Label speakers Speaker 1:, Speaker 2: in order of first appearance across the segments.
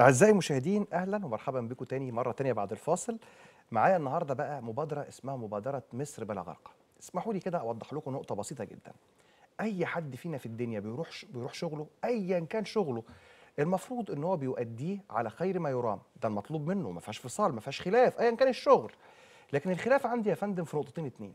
Speaker 1: أعزائي المشاهدين أهلا ومرحبا بكم تاني مرة تانية بعد الفاصل معايا النهاردة بقى مبادرة اسمها مبادرة مصر بلا غرقة اسمحوا لي كده أوضح لكم نقطة بسيطة جدا أي حد فينا في الدنيا بيروح بيروح شغله أيا كان شغله المفروض ان هو بيؤديه على خير ما يرام ده المطلوب منه ما فيهاش فصال ما فيهاش خلاف ايا كان الشغل لكن الخلاف عندي يا فندم في نقطتين اتنين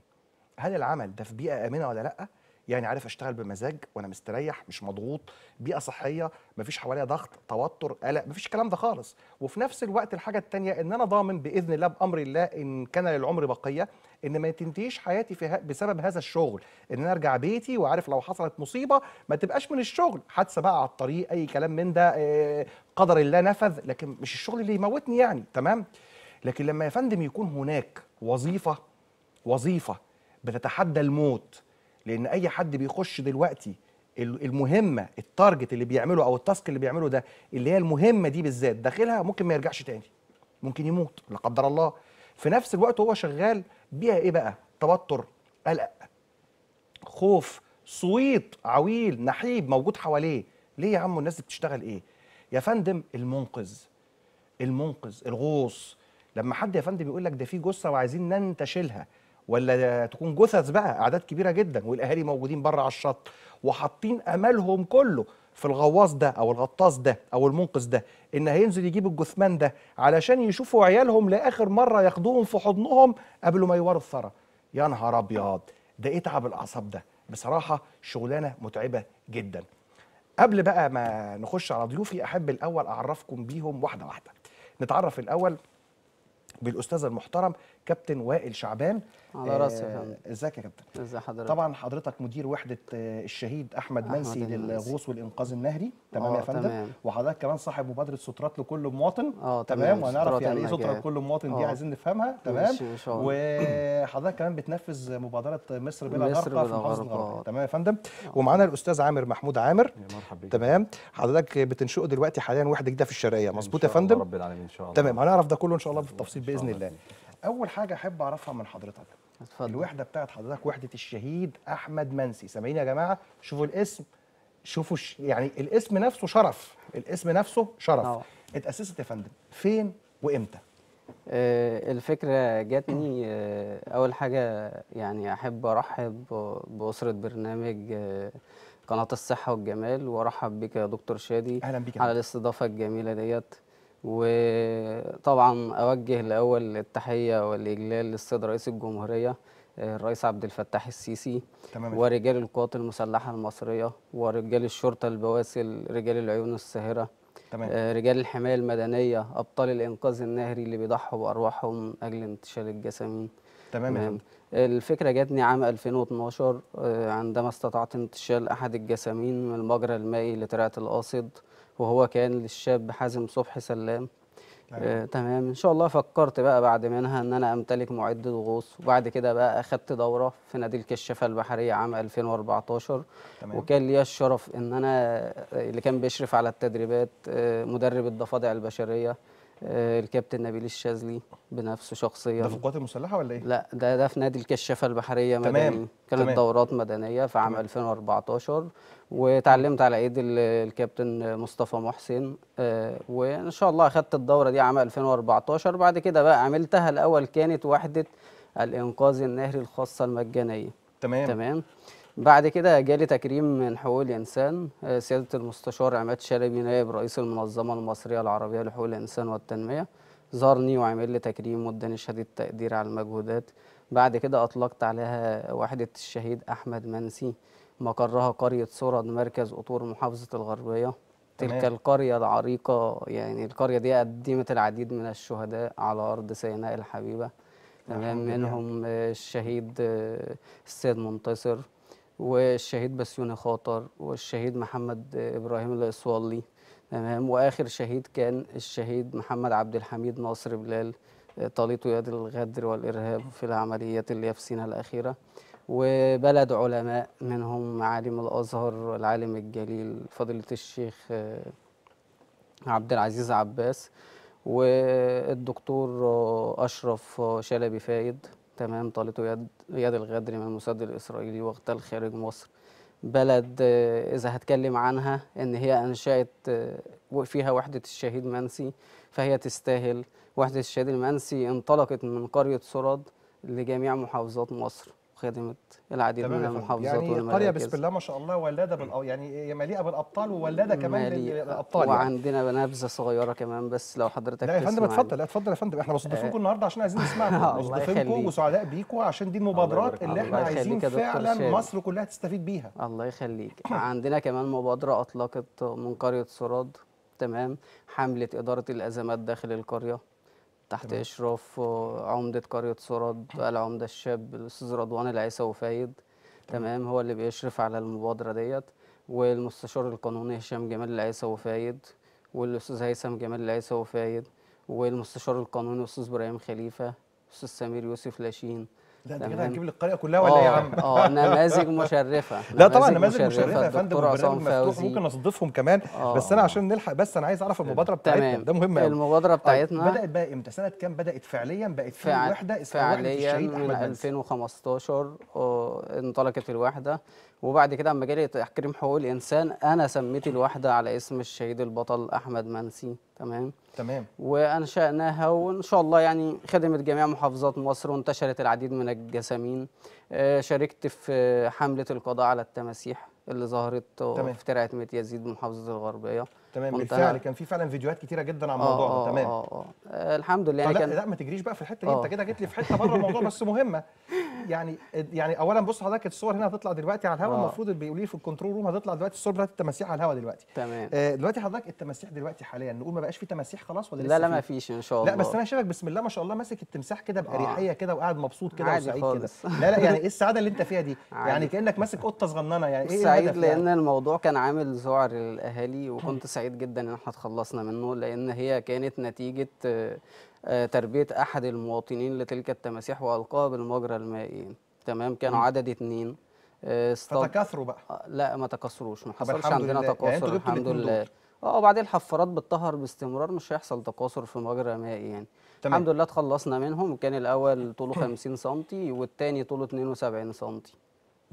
Speaker 1: هل العمل ده في بيئه امنه ولا لا يعني عارف اشتغل بمزاج وانا مستريح مش مضغوط بيئه صحيه مفيش حواليا ضغط توتر قلق مفيش الكلام ده خالص وفي نفس الوقت الحاجه الثانيه ان انا ضامن باذن الله بامر الله ان كان للعمر بقيه ان ما تنتهيش حياتي في بسبب هذا الشغل ان انا ارجع بيتي وعارف لو حصلت مصيبه ما تبقاش من الشغل حادثه بقى على الطريق اي كلام من ده آه، قدر الله نفذ لكن مش الشغل اللي يموتني يعني تمام لكن لما يا فندم يكون هناك وظيفه وظيفه بتتحدى الموت لان اي حد بيخش دلوقتي المهمه التارجت اللي بيعمله او التاسك اللي بيعمله ده اللي هي المهمه دي بالذات داخلها ممكن ما يرجعش تاني ممكن يموت لا قدر الله في نفس الوقت هو شغال بيها ايه بقى توتر قلق خوف صويت عويل نحيب موجود حواليه ليه يا عم الناس دي بتشتغل ايه يا فندم المنقذ المنقذ الغوص لما حد يا فندم يقول لك ده في جثه وعايزين ننتشلها ولا تكون جثث بقى اعداد كبيره جدا والاهالي موجودين بره على الشط وحاطين املهم كله في الغواص ده او الغطاس ده او المنقذ ده ان هينزل يجيب الجثمان ده علشان يشوفوا عيالهم لاخر مره ياخدوهم في حضنهم قبل ما يوروا الثرى يا نهار ابيض ده ايه تعب الاعصاب ده بصراحه شغلانه متعبه جدا قبل بقى ما نخش على ضيوفي احب الاول اعرفكم بيهم واحده واحده نتعرف الاول بالاستاذ المحترم كابتن وائل شعبان على راسي يا آه، ازيك يا كابتن ازي حضرتك طبعا حضرتك مدير وحده آه، الشهيد احمد, أحمد منسي للغوص والانقاذ النهري تمام يا آه، فندم وحضرتك كمان صاحب مبادره سترات لكل مواطن تمام, تمام وهنعرف يعني ايه سترات لكل مواطن دي عايزين نفهمها تمام وحضرتك كمان بتنفذ مبادره مصر بلا غرقه في محافظه الغرب تمام يا فندم ومعانا الاستاذ عامر محمود عامر مرحبا تمام حضرتك بتنشئوا دلوقتي حاليا وحده جديده في الشرقيه مظبوط يا فندم رب العالمين ان شاء الله تمام هنعرف ده كله ان شاء الله بالتفصيل باذن الله اول حاجه احب اعرفها من حضرتك اتفضل. الوحده بتاعت حضرتك وحده الشهيد احمد منسي سامعين يا جماعه شوفوا الاسم شوفوا ش... يعني الاسم نفسه شرف الاسم نفسه شرف أوه. اتاسست يا فندم
Speaker 2: فين وامتى آه، الفكره جاتني آه، اول حاجه يعني احب ارحب باسره برنامج آه، قناه الصحه والجمال وارحب بك يا دكتور شادي اهلا بك على الاستضافه الجميله ديت وطبعا أوجه الأول التحية والإجلال للسيد رئيس الجمهورية آه، الرئيس عبد الفتاح السيسي تمام ورجال القوات المسلحة المصرية ورجال الشرطة البواسل رجال العيون الساهرة تمام. آه، رجال الحماية المدنية أبطال الإنقاذ النهري اللي بيضحوا بأرواحهم أجل انتشال الجسامين تمام, تمام. الفكرة جاتني عام 2012 آه، عندما استطعت انتشال أحد الجسامين من المجرى المائي لترعة القاصد وهو كان للشاب حازم صبحي سلام أيوة. آه تمام ان شاء الله فكرت بقى بعد منها ان انا امتلك معد غوص وبعد كده بقى اخدت دوره في نادي الكشافه البحريه عام 2014 تمام. وكان ليا الشرف ان انا اللي كان بيشرف على التدريبات آه مدرب الضفادع البشريه آه، الكابتن نبيل الشاذلي بنفسه شخصيا ده في
Speaker 1: القوات المسلحه
Speaker 2: ولا ايه؟ لا ده ده في نادي الكشافه البحريه تمام. مدني كانت تمام. دورات مدنيه في عام تمام. 2014 وتعلمت على ايد الكابتن مصطفى محسن آه، وان شاء الله اخذت الدوره دي عام 2014 بعد كده بقى عملتها الاول كانت وحده الانقاذ النهري الخاصه المجانيه تمام تمام بعد كده جالي تكريم من حقوق الإنسان آه، سيادة المستشار عماد شلبي نائب رئيس المنظمة المصرية العربية لحقوق الإنسان والتنمية زارني وعمل لي تكريم واداني شهادة تقدير على المجهودات بعد كده أطلقت عليها وحدة الشهيد أحمد منسي مقرها قرية سرد مركز قطور محافظة الغربية تلك القرية العريقة يعني القرية دي قدمت العديد من الشهداء على أرض سيناء الحبيبة تمام منهم آه، الشهيد آه، السيد منتصر والشهيد بسيوني خاطر والشهيد محمد ابراهيم الاسوالي تمام واخر شهيد كان الشهيد محمد عبد الحميد ناصر بلال طليق يد الغدر والارهاب في العمليات اللي في سينا الاخيره وبلد علماء منهم عالم الازهر والعالم الجليل فضيله الشيخ آه، عبد العزيز عباس والدكتور آه، اشرف آه، شلبي فايد تمام طالته يد يد الغدر من المسد الاسرائيلي واغتال خارج مصر بلد آه، اذا هتكلم عنها ان هي انشات آه، فيها وحده الشهيد منسي فهي تستاهل وحده الشهيد المنسي انطلقت من قريه سراد لجميع محافظات مصر خدمت العديد من المحافظات يعني والمراكز القريه بسم
Speaker 1: الله ما شاء الله ولاده بالأ... يعني مليئه بالابطال وولاده كمان بالابطال يعني.
Speaker 2: وعندنا يعني. نبذه صغيره كمان بس لو حضرتك لا يا فندم اتفضل
Speaker 1: لا اتفضل يا فندم احنا مستضيفينكم آه. النهارده عشان عايزين نسمعكم مستضيفينكم
Speaker 2: وسعداء بيكم عشان دي المبادرات اللي احنا عايزين فعلا مصر كلها تستفيد بيها الله يخليك عندنا كمان مبادره اطلقت من قريه سراد تمام حمله اداره الازمات داخل القريه تحت اشراف آه، عمده قريه سرد العمده الشاب الاستاذ رضوان العيسى وفايد تمام. تمام هو اللي بيشرف على المبادره ديت والمستشار القانوني هشام جمال العيسى وفايد والاستاذ هيثم جمال العيسى وفايد والمستشار القانوني الاستاذ ابراهيم خليفه الاستاذ سمير يوسف لاشين ده انت كده هتجيب لي القريه كلها ولا ايه يا آه، عم؟ اه نماذج مشرفه لا طبعا نماذج مشرفه يا فندم مفتوح ممكن
Speaker 1: اصدفهم كمان أوه. بس انا عشان نلحق بس انا عايز اعرف المبادره بتاعتنا ده مهم قوي المبادره
Speaker 2: طيب، بتاعتنا بدات
Speaker 1: بقى امتى؟ سنه كام بدات فعليا بقت في وحده اسمها فعليا من
Speaker 2: 2015 انطلقت الوحدة وبعد كده اما جالي تحكيم حقوق الانسان انا سميت الوحده على اسم الشهيد البطل احمد منسي تمام تمام وانشاناها وان شاء الله يعني خدمت جميع محافظات مصر وانتشرت العديد من الجسامين آه، شاركت في حمله القضاء على التماسيح اللي ظهرت تمام. في ترعه ميت يزيد محافظه الغربيه تمام بالفعل
Speaker 1: كان في فعلا فيديوهات كتيره جدا عن الموضوع ده آه، آه، تمام آه،, اه
Speaker 2: اه الحمد لله يعني كان لا ما
Speaker 1: تجريش بقى في الحته دي انت كده جيت لي في حته بره الموضوع بس مهمه يعني يعني اولا بص حضرتك الصور هنا هتطلع دلوقتي على الهواء المفروض بيقولوا لي في الكنترول روم هتطلع دلوقتي الصور بتاعت التماسيح على الهواء دلوقتي تمام آه دلوقتي حضرتك التماسيح دلوقتي حاليا نقول ما بقاش في تماسيح خلاص ولا لسه لا لا ما فيش ان شاء الله لا بس انا شايفك بسم الله ما شاء الله ماسك التمساح كده باريحيه كده وقاعد
Speaker 2: مبسوط كده وسعيد كده لا لا يعني ايه
Speaker 1: السعاده اللي انت فيها دي يعني كانك ماسك قطه صغننه يعني ايه سعيد يعني؟ لان
Speaker 2: الموضوع كان عامل ذعر للاهالي وكنت سعيد جدا ان احنا اتخلصنا منه لان هي كانت نتيجه آه، آه، تربيه احد المواطنين لتلك التماسيح والقاها بالمجرى المائي تمام كانوا عدد اثنين آه، فتكاثروا بقى لا ما تكاثروش ما حصلش عندنا يعني تكاثر يعني الحمد لله اه وبعدين الحفارات بتطهر باستمرار مش هيحصل تكاثر في مجرى مائي يعني تمام. الحمد لله اتخلصنا منهم كان الاول طوله 50 سم والثاني طوله 72 سم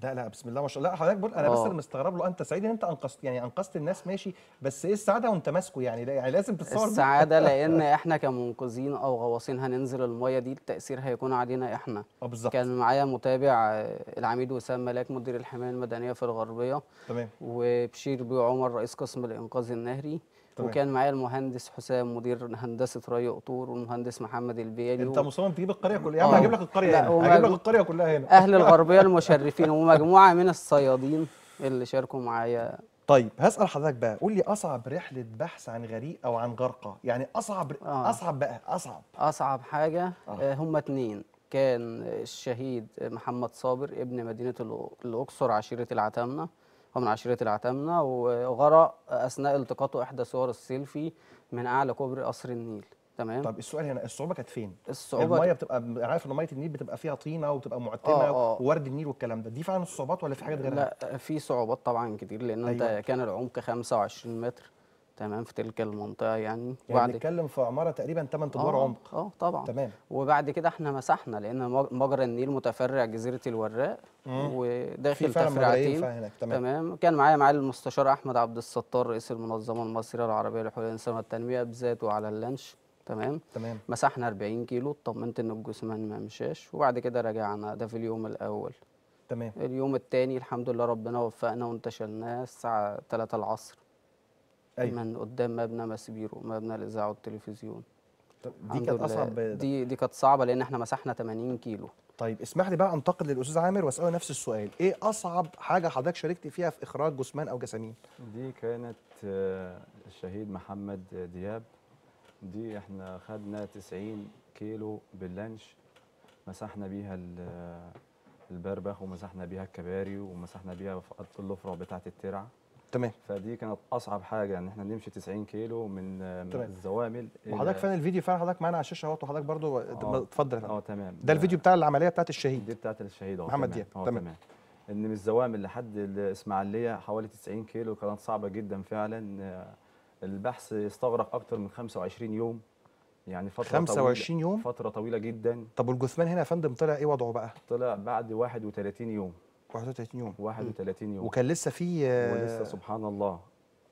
Speaker 2: لا لا بسم الله ما شاء الله
Speaker 1: لا حضرتك بقول انا بس آه. اللي مستغرب له انت سعيد ان انت انقذت يعني انقذت الناس ماشي بس ايه السعاده وانت ماسكه يعني لا يعني لازم تتصور السعاده لان احنا
Speaker 2: كمنقذين او غواصين هننزل الميه دي التاثير هيكون علينا احنا آه، بالظبط كان معايا متابع آه، العميد وسام ملاك مدير الحمايه المدنيه في الغربيه تمام وبشير بيو عمر رئيس قسم الانقاذ النهري طبعا. وكان معايا المهندس حسام مدير هندسه ري قطور والمهندس محمد البيالي انت مصمم
Speaker 1: تجيب القريه كلها يا عم آه. هجيب لك القريه هنا هجيب لك القريه كلها هنا اهل الغربيه
Speaker 2: المشرفين ومجموعه من الصيادين اللي شاركوا معايا
Speaker 1: طيب هسال حضرتك بقى قول لي اصعب رحله بحث عن غريق او عن غرقه
Speaker 2: يعني اصعب آه.
Speaker 1: اصعب بقى اصعب
Speaker 2: اصعب حاجه آه. آه، هم اتنين كان الشهيد محمد صابر ابن مدينه الاقصر عشيره العتامنه ومن عشيرة العتمنة وغرق أثناء التقاطه إحدى صور السيلفي من أعلى كوبري قصر النيل تمام طب السؤال هنا الصعوبه كانت فين؟ الصعوبه يعني
Speaker 1: الميه بتبقى عارف ان ميه النيل بتبقى فيها طينه وبتبقى معتمه آه، آه. وورد النيل والكلام ده دي فعلا الصعوبات ولا في حاجات غيرها؟
Speaker 2: لا في صعوبات طبعا كتير لان أيوة. انت كان العمق 25 متر تمام في تلك المنطقه يعني يعني نتكلم
Speaker 1: في عماره تقريبا 8 ادوار عمق اه طبعا تمام
Speaker 2: وبعد كده احنا مسحنا لان مجرى النيل متفرع جزيره الوراق وداخل تفريعتين تمام. تمام كان معايا معالي المستشار احمد عبد الستار رئيس المنظمه المصريه العربيه لحقوق الانسان والتنميه بذاته على اللانش تمام تمام مسحنا 40 كيلو اطمنت ان الجثمان ما مشاش وبعد كده رجعنا ده في اليوم الاول تمام اليوم الثاني الحمد لله ربنا وفقنا وانتشلناه الساعه 3 العصر أيوة. من قدام مبنى ماسبيرو مبنى الاذاعه والتلفزيون دي كانت اصعب دي دي كانت صعبه لان احنا مسحنا 80 كيلو
Speaker 1: طيب اسمح لي بقى انتقل للاستاذ عامر واساله نفس السؤال ايه اصعب حاجه حضرتك شاركت فيها في
Speaker 3: اخراج جثمان او جسامين دي كانت آه، الشهيد محمد دياب دي احنا خدنا 90 كيلو باللانش مسحنا بيها آه، البربخ ومسحنا بيها الكباري ومسحنا بيها الفروع بتاعه الترعه تمام فدي كانت اصعب حاجه ان احنا نمشي 90 كيلو من تمام. الزوامل وحضرتك فعلا
Speaker 1: الفيديو فعلا حضرتك معانا على الشاشه اهوت وحضرتك برضو آه.
Speaker 3: اتفضل اه تمام ده الفيديو بتاع
Speaker 1: العمليه بتاعت الشهيد
Speaker 3: دي بتاعت الشهيد اه محمد دياب آه، تمام. تمام ان من الزوامل لحد الاسماعيليه حوالي 90 كيلو كانت صعبه جدا فعلا آه، البحث استغرق اكتر من 25 يوم يعني فتره 25 طويلة يوم فتره طويله جدا
Speaker 1: طب والجثمان هنا يا فندم طلع
Speaker 3: ايه وضعه بقى طلع بعد 31 يوم 31 يوم 31 يوم وكان
Speaker 1: لسه في ولسه سبحان الله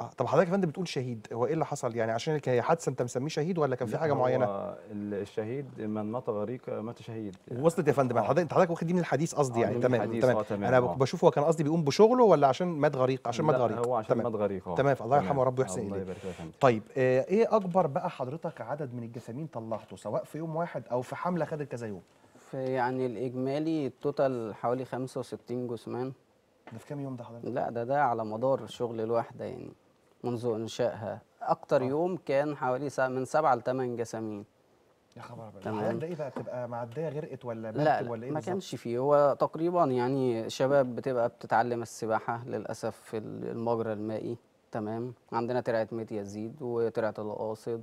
Speaker 1: اه طب حضرتك يا فندم بتقول شهيد هو ايه اللي حصل يعني عشان هي حادثه انت مسميه شهيد ولا كان في حاجه معينه
Speaker 3: الشهيد من مات غريق مات شهيد يعني وصلت يا
Speaker 1: فندم يعني آه. حضرتك انت حضرتك واخد دي من الحديث قصدي آه، يعني تمام آه، تمام انا آه. بشوف هو كان قصدي بيقوم بشغله ولا عشان مات غريق عشان مات غريق هو عشان مات غريق تمام الله يرحمه وربه يحسن اليه طيب ايه اكبر بقى حضرتك عدد من الجثامين طلعته سواء في يوم واحد او في حمله خدت كذا يوم
Speaker 2: في يعني الإجمالي التوتال حوالي 65 جثمان ده في كام يوم ده حضرتك؟ لا ده ده على مدار الشغل الواحدة يعني منذ إنشائها أكتر آه. يوم كان حوالي من 7 ل 8 جسامين يا خبر تمام ده
Speaker 1: ايه بقى بتبقى معديه غرقت ولا لا ولا ايه لا ما كانش
Speaker 2: فيه هو تقريبا يعني شباب بتبقى بتتعلم السباحه للاسف في المجرى المائي تمام عندنا ترعه ميت يزيد وترعه القاصد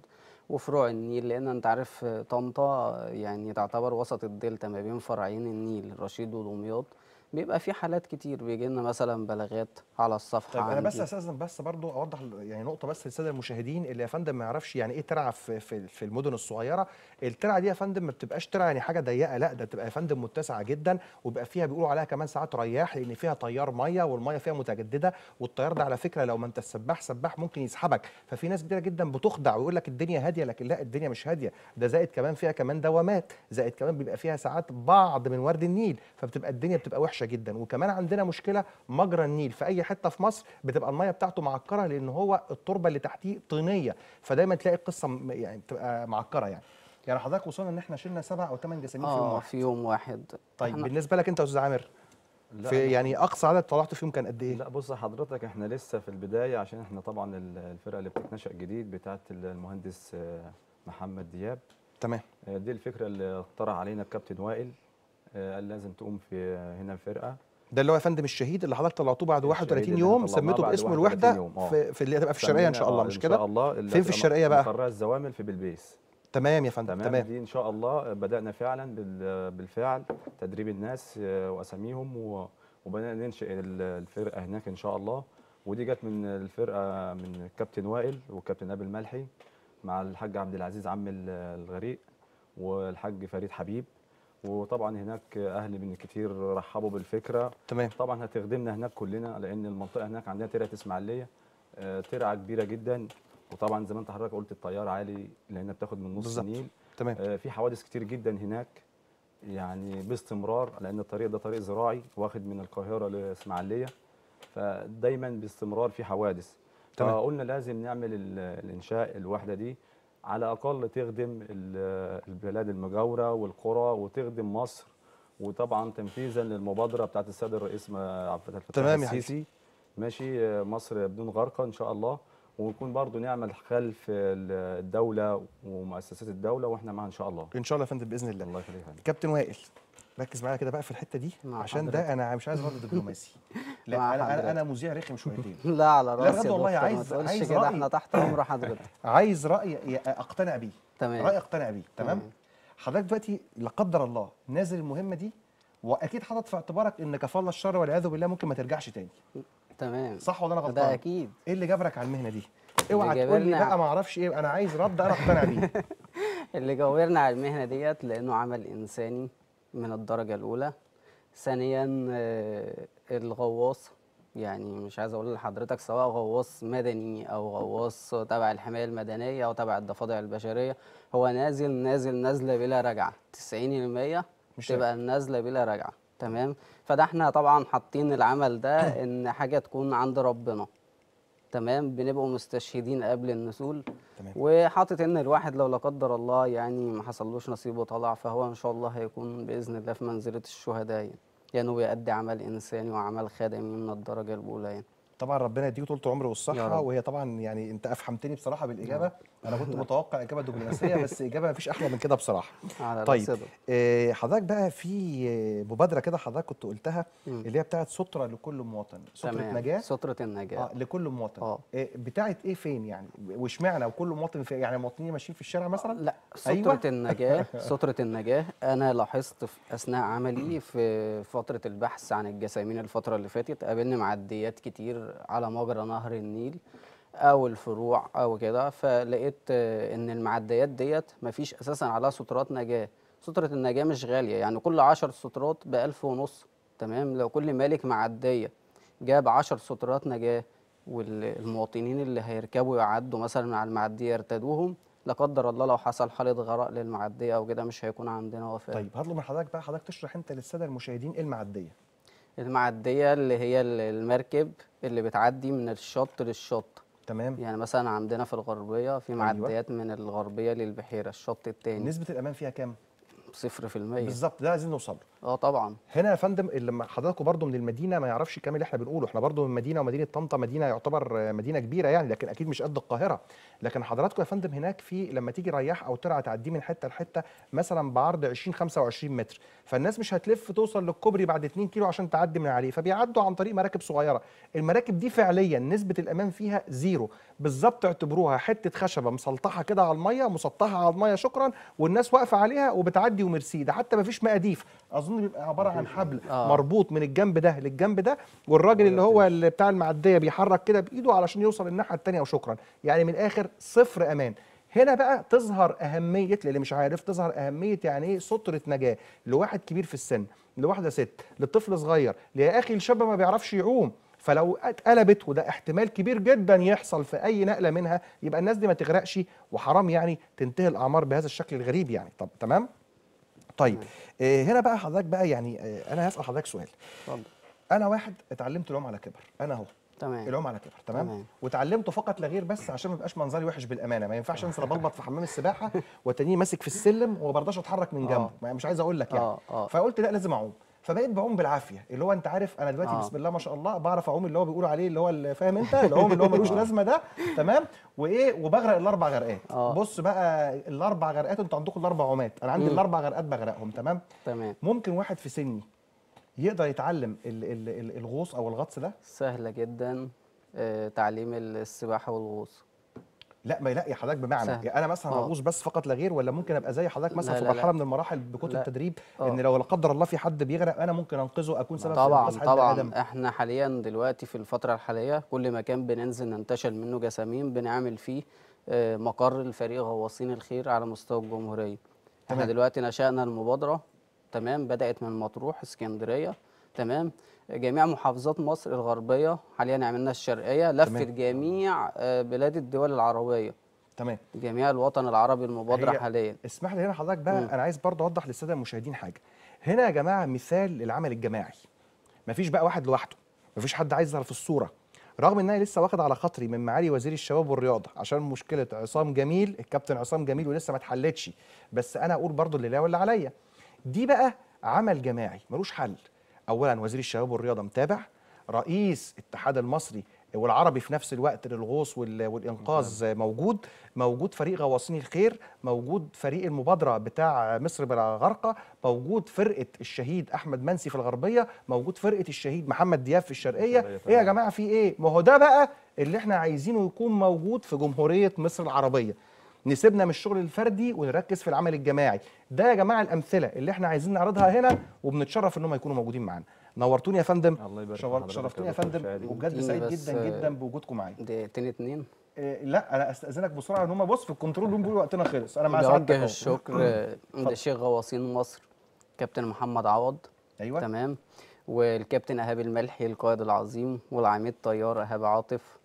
Speaker 2: وفروع النيل لان انت عارف طنطا يعني تعتبر وسط الدلتا ما بين فرعين النيل رشيد ودمياط بيبقى في حالات كتير بيجي لنا مثلا بلاغات على الصفحه طيب انا بس
Speaker 1: استاذن بس برضو اوضح يعني نقطه بس للساده المشاهدين اللي يا فندم ما يعرفش يعني ايه ترعه في, في في المدن الصغيره الترعه دي يا فندم ما بتبقاش ترعه يعني حاجه ضيقه لا ده بتبقى يا فندم متسعه جدا وبيبقى فيها بيقولوا عليها كمان ساعات رياح لان فيها تيار ميه والميه فيها متجدده والتيار ده على فكره لو ما انت السباح سباح ممكن يسحبك ففي ناس كتير جدا بتخدع ويقول لك الدنيا هاديه لكن لا الدنيا مش هاديه ده زائد كمان فيها كمان دوامات زائد كمان بيبقى فيها ساعات بعض من ورد النيل فبتبقى الدنيا بتبقى وحشه وحشه جدا وكمان عندنا مشكله مجرى النيل في اي حته في مصر بتبقى الميه بتاعته معكره لان هو التربه اللي تحتيه طينيه فدايما تلاقي القصه يعني بتبقى معكره يعني يعني حضرتك وصلنا ان احنا شلنا سبع او ثمان جسامين في يوم آه، واحد
Speaker 2: في يوم واحد
Speaker 3: طيب احنا... بالنسبه
Speaker 1: لك انت يا استاذ عامر في يعني اقصى عدد طلعت فيهم كان قد ايه؟
Speaker 3: لا بص حضرتك احنا لسه في البدايه عشان احنا طبعا الفرقه اللي بتتنشأ جديد بتاعه المهندس آه، محمد دياب تمام آه، دي الفكره اللي اقترح علينا الكابتن وائل آه، قال لازم تقوم في آه، هنا فرقه
Speaker 1: ده اللي هو يا فندم الشهيد اللي حضرتك طلعتوه بعد 31 يوم سميته باسم الوحده اه. في, في اللي هتبقى في الشرقيه ان شاء الله مش كده؟ ان شاء الله فين في الشرقيه بقى؟ مقرها
Speaker 3: الزوامل في بلبيس تمام يا فندم تمام, تمام دي ان شاء الله بدانا فعلا بالفعل تدريب الناس واساميهم وبدانا ننشئ الفرقه هناك ان شاء الله ودي جت من الفرقه من الكابتن وائل والكابتن ابي الملحي مع الحاج عبد العزيز عم الغريق والحاج فريد حبيب وطبعا هناك اهل من كتير رحبوا بالفكره تمام طبعا هتخدمنا هناك كلنا لان المنطقه هناك عندنا ترعه اسماعيليه ترعه آه، كبيره جدا وطبعا زي ما انت حضرتك قلت التيار عالي لانها بتاخد من نص النيل تمام آه، في حوادث كتير جدا هناك يعني باستمرار لان الطريق ده طريق زراعي واخد من القاهره لاسماعيليه فدايما باستمرار في حوادث تمام. فقلنا لازم نعمل الانشاء الوحده دي على الاقل تخدم البلاد المجاوره والقرى وتخدم مصر وطبعا تنفيذا للمبادره بتاعت السيد الرئيس عبد الفتاح السيسي ماشي مصر بدون غرقه ان شاء الله ونكون برضو نعمل خلف الدوله ومؤسسات الدوله واحنا معاها ان شاء الله ان شاء الله يا فندم باذن الله الله يخليك كابتن وائل
Speaker 1: ركز معايا كده بقى في الحته دي عشان ده انا مش عايز رد دبلوماسي لا انا انا مذيع رخم شويتين لا على راسي لا والله عايز عايز كده احنا تحت امر حضرتك عايز راي اقتنع بيه تمام راي اقتنع بيه تمام حضرتك دلوقتي لا قدر الله نازل المهمه دي واكيد حاطط في اعتبارك ان كفى الله الشر والعياذ بالله ممكن ما ترجعش تاني تمام
Speaker 2: صح ولا انا غلطان ده اكيد ايه اللي جبرك على المهنه دي اوعى تقول لي بقى ما اعرفش ايه انا عايز رد انا اقتنع بيه اللي جاورنا على المهنه ديت لانه عمل انساني من الدرجة الأولى ثانيا آه، الغواص يعني مش عايز اقول لحضرتك سواء غواص مدني او غواص تبع الحمايه المدنيه او تبع الضفادع البشريه هو نازل نازل نازله بلا رجعه 90% تبقى النازله بلا رجعه تمام فده احنا طبعا حاطين العمل ده ان حاجه تكون عند ربنا تمام بنبقوا مستشهدين قبل النزول وحاطط ان الواحد لو لا قدر الله يعني ما حصلوش نصيب وطلع فهو ان شاء الله هيكون باذن الله في منزله الشهداء يعني, يعني يؤدي عمل انساني وعمل خادم من الدرجه الاولى يعني طبعا ربنا يديك طول عمره والصحه وهي طبعا يعني انت افحمتني بصراحه بالاجابه انا كنت متوقع
Speaker 1: اجابه دبلوماسيه بس اجابه ما فيش احلى من كده بصراحه على طيب آه، حضرتك بقى في مبادره كده حضرتك كنت قلتها اللي هي بتاعه ستره لكل مواطن ستره نجاه ستره النجاه آه لكل مواطن آه. آه، بتاعه ايه فين يعني واشمعنى وكل مواطن في يعني المواطنين ماشيين في الشارع مثلا لا ستره أيوة. النجاه
Speaker 2: ستره النجاه انا لاحظت في اثناء عملي في فتره البحث عن الجسامين الفتره اللي فاتت قابلني معديات كتير على مجرى نهر النيل او الفروع او كده فلقيت آه، ان المعديات ديت مفيش اساسا عليها سترات نجاه ستره النجاه مش غاليه يعني كل 10 سترات ب 1000 ونص تمام لو كل مالك معديه جاب 10 سترات نجاه والمواطنين اللي هيركبوا يعدوا مثلا على المعديه يرتدوهم لا قدر الله لو حصل حاله غراء للمعديه او كده مش هيكون عندنا وفاه طيب
Speaker 1: هطلب من حضرتك بقى حضرتك تشرح انت للساده المشاهدين ايه المعديه
Speaker 2: المعديه اللي هي المركب اللي بتعدي من الشط للشط تمام يعني مثلا عندنا في الغربيه في أيوة. معديات أيوة. من الغربيه للبحيره الشط التاني نسبه الامان فيها كام؟ المية بالظبط ده عايزين نوصله اه طبعا
Speaker 1: هنا يا فندم اللي حضراتكم برضو من المدينه ما يعرفش الكلام اللي احنا بنقوله احنا برضو من مدينه ومدينه طنطا مدينه يعتبر مدينه كبيره يعني لكن اكيد مش قد القاهره لكن حضراتكم يا فندم هناك في لما تيجي ريح او ترعى تعديه من حته لحته مثلا بعرض 20 25 متر فالناس مش هتلف توصل للكوبري بعد 2 كيلو عشان تعدي من عليه فبيعدوا عن طريق مراكب صغيره المراكب دي فعليا نسبه الامان فيها زيرو بالظبط اعتبروها حته خشبه مسلطحه كده على الميه مسطحه على الميه شكرا والناس واقفه عليها وبتعدي ومرسي ده حتى ما فيش مقاديف اظن بيبقى عباره عن حبل آه. مربوط من الجنب ده للجنب ده والراجل اللي هو اللي بتاع المعديه بيحرك كده بايده علشان يوصل الناحيه الثانيه وشكرا يعني من الاخر صفر امان هنا بقى تظهر اهميه للي مش عارف تظهر اهميه يعني ايه ستره نجاه لواحد كبير في السن لواحده ست لطفل صغير يا اخي الشاب ما بيعرفش يعوم فلو اتقلبت وده احتمال كبير جدا يحصل في اي نقله منها يبقى الناس دي ما تغرقش وحرام يعني تنتهي الاعمار بهذا الشكل الغريب يعني طب تمام طيب آه، هنا بقى حضرتك بقى يعني آه، انا هسال حضرتك سؤال اتفضل انا واحد اتعلمت العوم على كبر انا اهو تمام العوم على كبر تمام, تمام. وتعلمته فقط لا غير بس عشان ما يبقاش منظري وحش بالامانه ما ينفعش انسى بلبط في حمام السباحه وتاني ماسك في السلم وما برضاش اتحرك من جنبه آه. مش عايز اقول لك يعني آه آه. فقلت لا لازم اعوم فبقيت بعوم بالعافيه اللي هو انت عارف انا دلوقتي آه. بسم الله ما شاء الله بعرف اعوم اللي هو بيقولوا عليه اللي هو فاهم انت هو اللي هو ملوش لازمه ده تمام وايه وبغرق الاربع غرقات آه. بص بقى الاربع غرقات انتوا عندكم الاربع عومات انا عندي الاربع غرقات بغرقهم تمام تمام ممكن واحد في سني يقدر يتعلم الـ الـ الـ الغوص او الغطس ده سهله جدا
Speaker 2: آه، تعليم السباحه والغوص لا ما يلاقي حضرتك بمعنى يعني انا مثلا اغوص
Speaker 1: آه. بس فقط لا غير ولا ممكن ابقى زي حضرتك مثلا في مرحله من المراحل بكتب التدريب آه. ان لو لا قدر الله في حد بيغرق انا ممكن انقذه اكون سبب طبعا في حد طبعا أدم.
Speaker 2: احنا حاليا دلوقتي في الفتره الحاليه كل مكان بننزل ننتشل منه جسامين بنعمل فيه آه، مقر الفريق غواصين الخير على مستوى الجمهوريه تمام. احنا دلوقتي نشأنا المبادره تمام بدأت من مطروح اسكندريه تمام جميع محافظات مصر الغربيه حاليا عملنا الشرقيه لفت تمام. جميع آه، بلاد الدول العربيه تمام جميع الوطن العربي المبادره حاليا
Speaker 1: اسمح لي هنا حضرتك بقى م. انا عايز برضه اوضح للساده المشاهدين حاجه هنا يا جماعه مثال للعمل الجماعي مفيش بقى واحد لوحده مفيش حد عايز يظهر في الصوره رغم ان انا لسه واخد على خاطري من معالي وزير الشباب والرياضه عشان مشكله عصام جميل الكابتن عصام جميل ولسه ما اتحلتش بس انا اقول برضه اللي لا واللي عليا دي بقى عمل جماعي ملوش حل اولا وزير الشباب والرياضه متابع رئيس الاتحاد المصري والعربي في نفس الوقت للغوص والانقاذ موجود موجود فريق غواصين الخير موجود فريق المبادره بتاع مصر بلا غرقه موجود فرقه الشهيد احمد منسي في الغربيه موجود فرقه الشهيد محمد دياب في الشرقيه ايه يا جماعه في ايه ما هو ده بقى اللي احنا عايزينه يكون موجود في جمهوريه مصر العربيه نسيبنا من الشغل الفردي ونركز في العمل الجماعي ده يا جماعه الامثله اللي احنا عايزين نعرضها هنا وبنتشرف ان هم يكونوا موجودين معانا نورتوني يا فندم الله يبارك شرف شرفتوني يا فندم وبجد سعيد جدا جدا بوجودكم معايا دقيقتين اتنين آه، لا انا استاذنك بسرعه ان هم بص في الكنترول روم بيقولوا
Speaker 2: وقتنا خلص انا مع سعادتك بوجه الشكر لشيخ غواصين مصر كابتن محمد عوض ايوه تمام والكابتن ايهاب الملحي القائد العظيم والعميد طيار ايهاب عاطف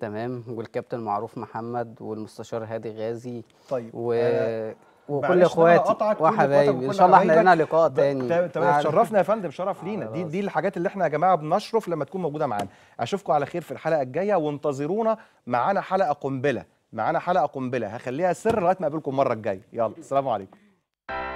Speaker 2: تمام والكابتن معروف محمد والمستشار هادي غازي طيب و... آه وكل اخواتي وحبايبي ان شاء الله احنا لنا لقاء تاني تمام شرفنا
Speaker 1: يا فندم شرف لينا دي دي الحاجات اللي احنا يا جماعه بنشرف لما تكون موجوده معانا اشوفكم على خير في الحلقه الجايه وانتظرونا معانا حلقه قنبله معانا حلقه قنبله هخليها سر لغايه ما اقابلكم المره الجايه يلا السلام عليكم